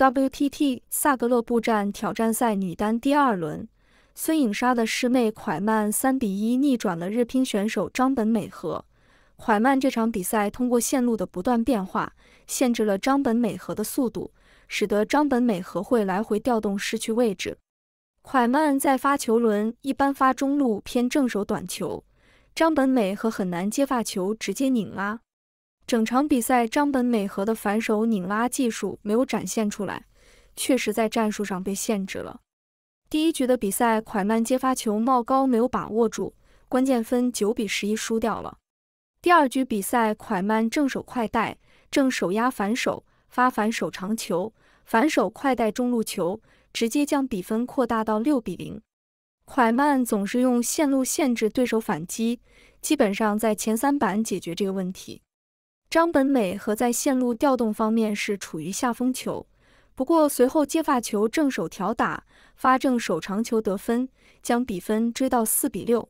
WTT 萨格勒布站挑战赛女单第二轮，孙颖莎的师妹蒯曼三比一逆转了日乒选手张本美和。蒯曼这场比赛通过线路的不断变化，限制了张本美和的速度，使得张本美和会来回调动，失去位置。蒯曼在发球轮一般发中路偏正手短球，张本美和很难接发球，直接拧拉。整场比赛，张本美和的反手拧拉技术没有展现出来，确实在战术上被限制了。第一局的比赛，蒯曼接发球冒高没有把握住，关键分九比十一输掉了。第二局比赛，蒯曼正手快带，正手压反手，发反手长球，反手快带中路球，直接将比分扩大到六比零。蒯曼总是用线路限制对手反击，基本上在前三板解决这个问题。张本美和在线路调动方面是处于下风球，不过随后接发球正手挑打发正手长球得分，将比分追到四比六。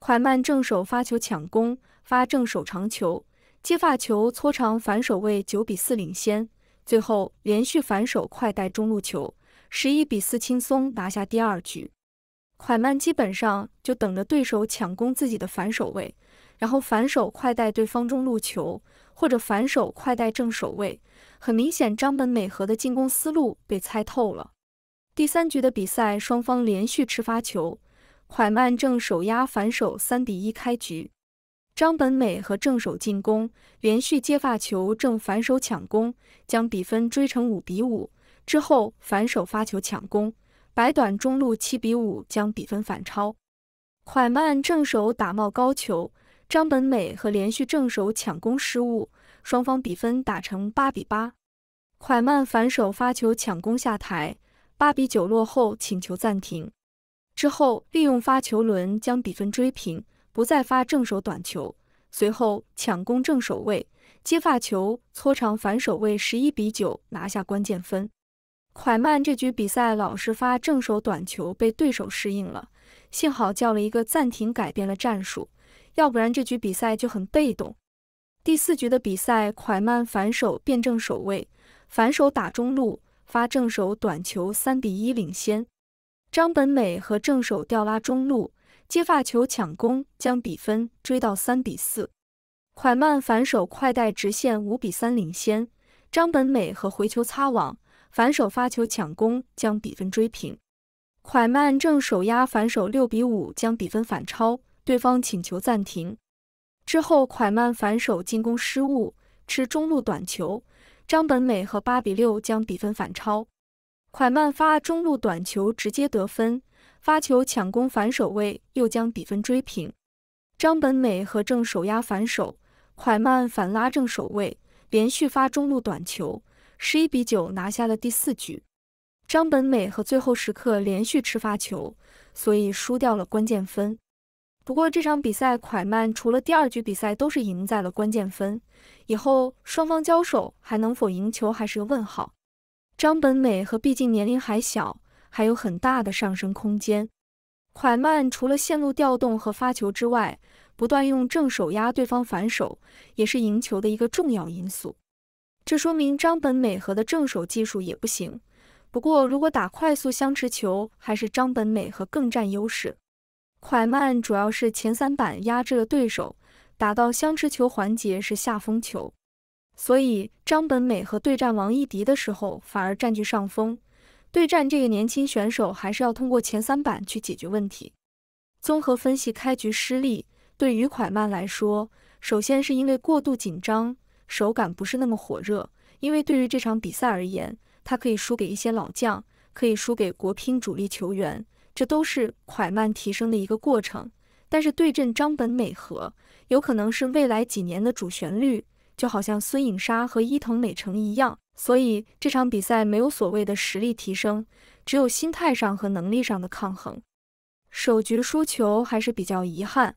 蒯慢正手发球抢攻发正手长球，接发球搓长反手位九比四领先，最后连续反手快带中路球十一比四轻松拿下第二局。蒯慢基本上就等着对手抢攻自己的反手位，然后反手快带对方中路球。或者反手快带正手位，很明显张本美和的进攻思路被猜透了。第三局的比赛，双方连续吃发球，蒯曼正手压反手三比一开局，张本美和正手进攻，连续接发球正反手抢攻，将比分追成五比五。之后反手发球抢攻，白短中路七比五将比分反超。蒯曼正手打冒高球。张本美和连续正手抢攻失误，双方比分打成八比八。蒯慢反手发球抢攻下台，八比九落后，请求暂停。之后利用发球轮将比分追平，不再发正手短球，随后抢攻正手位接发球搓长反手位十一比九拿下关键分。蒯曼这局比赛老是发正手短球被对手适应了，幸好叫了一个暂停，改变了战术。要不然这局比赛就很被动。第四局的比赛，蒯慢反手变正手位，反手打中路发正手短球，三比一领先。张本美和正手吊拉中路接发球抢攻，将比分追到三比四。蒯曼反手快带直线五比三领先。张本美和回球擦网反手发球抢攻，将比分追平。蒯慢正手压反手六比五将比分反超。对方请求暂停之后，蒯慢反手进攻失误，吃中路短球。张本美和八比六将比分反超。蒯曼发中路短球直接得分，发球抢攻反手位又将比分追平。张本美和正手压反手，蒯慢反拉正手位，连续发中路短球，十一比九拿下了第四局。张本美和最后时刻连续吃发球，所以输掉了关键分。不过这场比赛，蒯慢除了第二局比赛都是赢在了关键分，以后双方交手还能否赢球还是个问号。张本美和毕竟年龄还小，还有很大的上升空间。蒯慢除了线路调动和发球之外，不断用正手压对方反手，也是赢球的一个重要因素。这说明张本美和的正手技术也不行。不过如果打快速相持球，还是张本美和更占优势。蒯慢主要是前三板压制了对手，打到相持球环节是下风球，所以张本美和对战王艺迪的时候反而占据上风。对战这个年轻选手，还是要通过前三板去解决问题。综合分析，开局失利对于蒯曼来说，首先是因为过度紧张，手感不是那么火热。因为对于这场比赛而言，他可以输给一些老将，可以输给国乒主力球员。这都是蒯慢提升的一个过程，但是对阵张本美和，有可能是未来几年的主旋律，就好像孙颖莎和伊藤美诚一样。所以这场比赛没有所谓的实力提升，只有心态上和能力上的抗衡。首局输球还是比较遗憾，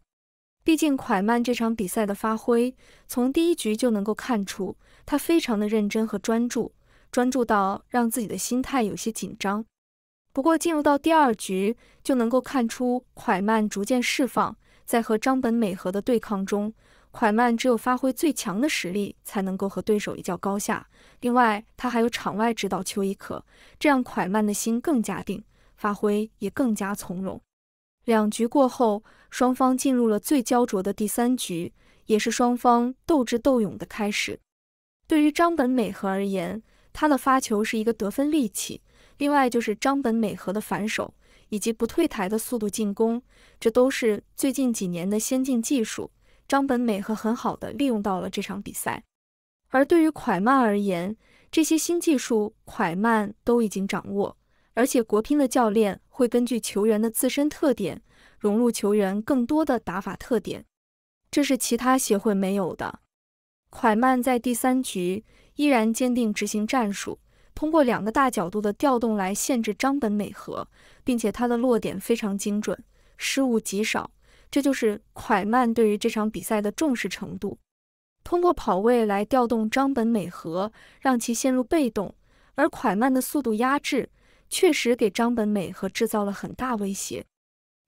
毕竟蒯慢这场比赛的发挥，从第一局就能够看出，他非常的认真和专注，专注到让自己的心态有些紧张。不过，进入到第二局就能够看出蒯慢逐渐释放，在和张本美和的对抗中，蒯慢只有发挥最强的实力，才能够和对手一较高下。另外，他还有场外指导邱贻可，这样蒯慢的心更加定，发挥也更加从容。两局过后，双方进入了最焦灼的第三局，也是双方斗智斗勇的开始。对于张本美和而言，她的发球是一个得分利器。另外就是张本美和的反手以及不退台的速度进攻，这都是最近几年的先进技术。张本美和很好的利用到了这场比赛。而对于蒯曼而言，这些新技术蒯曼都已经掌握，而且国乒的教练会根据球员的自身特点融入球员更多的打法特点，这是其他协会没有的。蒯曼在第三局依然坚定执行战术。通过两个大角度的调动来限制张本美和，并且他的落点非常精准，失误极少。这就是蒯慢对于这场比赛的重视程度。通过跑位来调动张本美和，让其陷入被动，而蒯慢的速度压制确实给张本美和制造了很大威胁。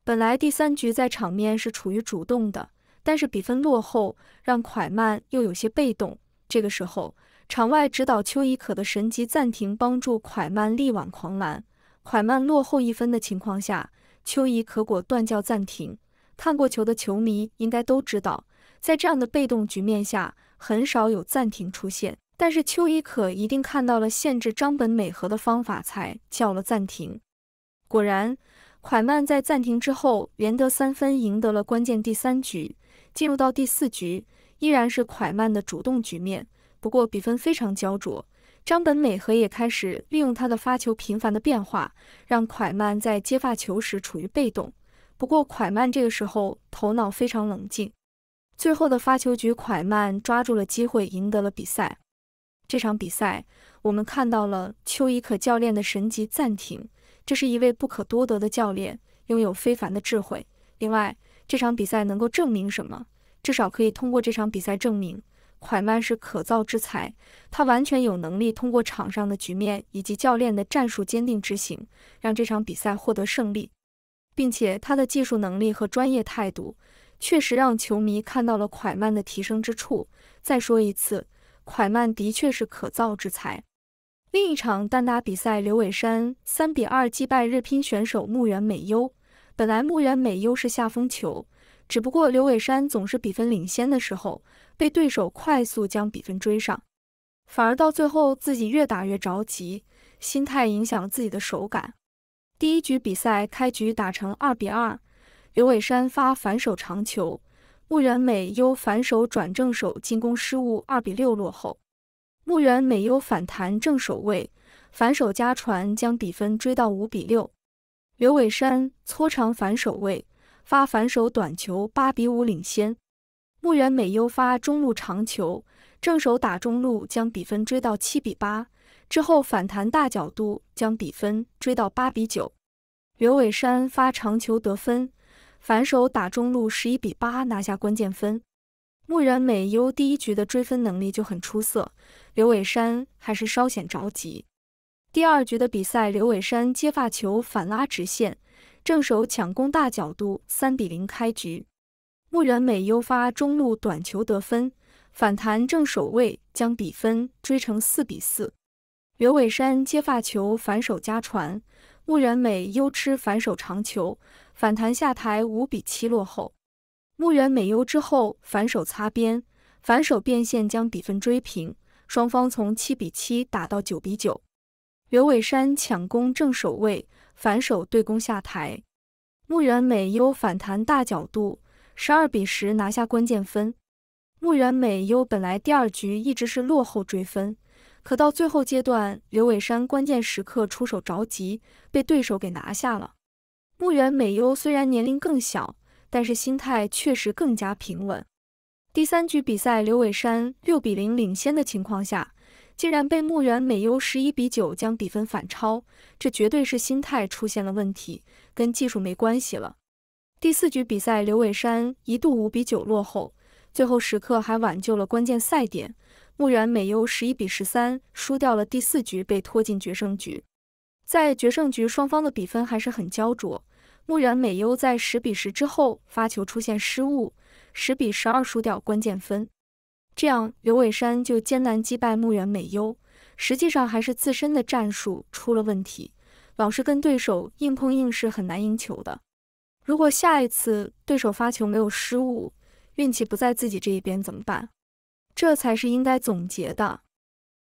本来第三局在场面是处于主动的，但是比分落后，让蒯慢又有些被动。这个时候。场外指导邱贻可的神级暂停帮助蒯曼力挽狂澜，蒯曼落后一分的情况下，邱贻可果断叫暂停。看过球的球迷应该都知道，在这样的被动局面下，很少有暂停出现。但是邱贻可一定看到了限制张本美和的方法才叫了暂停。果然，蒯曼在暂停之后连得三分，赢得了关键第三局。进入到第四局，依然是蒯曼的主动局面。不过比分非常焦灼，张本美和也开始利用他的发球频繁的变化，让蒯曼在接发球时处于被动。不过蒯曼这个时候头脑非常冷静，最后的发球局蒯曼抓住了机会，赢得了比赛。这场比赛我们看到了邱贻可教练的神级暂停，这是一位不可多得的教练，拥有非凡的智慧。另外，这场比赛能够证明什么？至少可以通过这场比赛证明。蒯慢是可造之材，他完全有能力通过场上的局面以及教练的战术坚定执行，让这场比赛获得胜利，并且他的技术能力和专业态度确实让球迷看到了蒯慢的提升之处。再说一次，蒯慢的确是可造之材。另一场单打比赛，刘伟山三比二击败日乒选手木原美优。本来木原美优是下风球，只不过刘伟山总是比分领先的时候。被对手快速将比分追上，反而到最后自己越打越着急，心态影响了自己的手感。第一局比赛开局打成二比二，刘伟山发反手长球，穆远美优反手转正手进攻失误，二比六落后。穆远美优反弹正手位，反手加传将比分追到五比六。刘伟山搓长反手位发反手短球，八比五领先。穆原美优发中路长球，正手打中路将比分追到七比八，之后反弹大角度将比分追到八比九。刘伟山发长球得分，反手打中路十一比八拿下关键分。穆原美优第一局的追分能力就很出色，刘伟山还是稍显着急。第二局的比赛，刘伟山接发球反拉直线，正手抢攻大角度三比零开局。穆远美优发中路短球得分，反弹正手位将比分追成四比四。刘伟山接发球反手加传，穆远美优吃反手长球，反弹下台五比七落后。穆远美优之后反手擦边，反手变线将比分追平，双方从七比七打到九比九。刘伟山抢攻正手位，反手对攻下台，穆远美优反弹大角度。十二比十拿下关键分，木原美优本来第二局一直是落后追分，可到最后阶段，刘伟山关键时刻出手着急，被对手给拿下了。木原美优虽然年龄更小，但是心态确实更加平稳。第三局比赛，刘伟山六比零领先的情况下，竟然被木原美优十一比九将比分反超，这绝对是心态出现了问题，跟技术没关系了。第四局比赛，刘伟山一度五比九落后，最后时刻还挽救了关键赛点。穆远美优十一比十三输掉了第四局，被拖进决胜局。在决胜局，双方的比分还是很焦灼。穆远美优在十比十之后发球出现失误，十比十二输掉关键分，这样刘伟山就艰难击败穆远美优。实际上还是自身的战术出了问题，老是跟对手硬碰硬是很难赢球的。如果下一次对手发球没有失误，运气不在自己这一边怎么办？这才是应该总结的。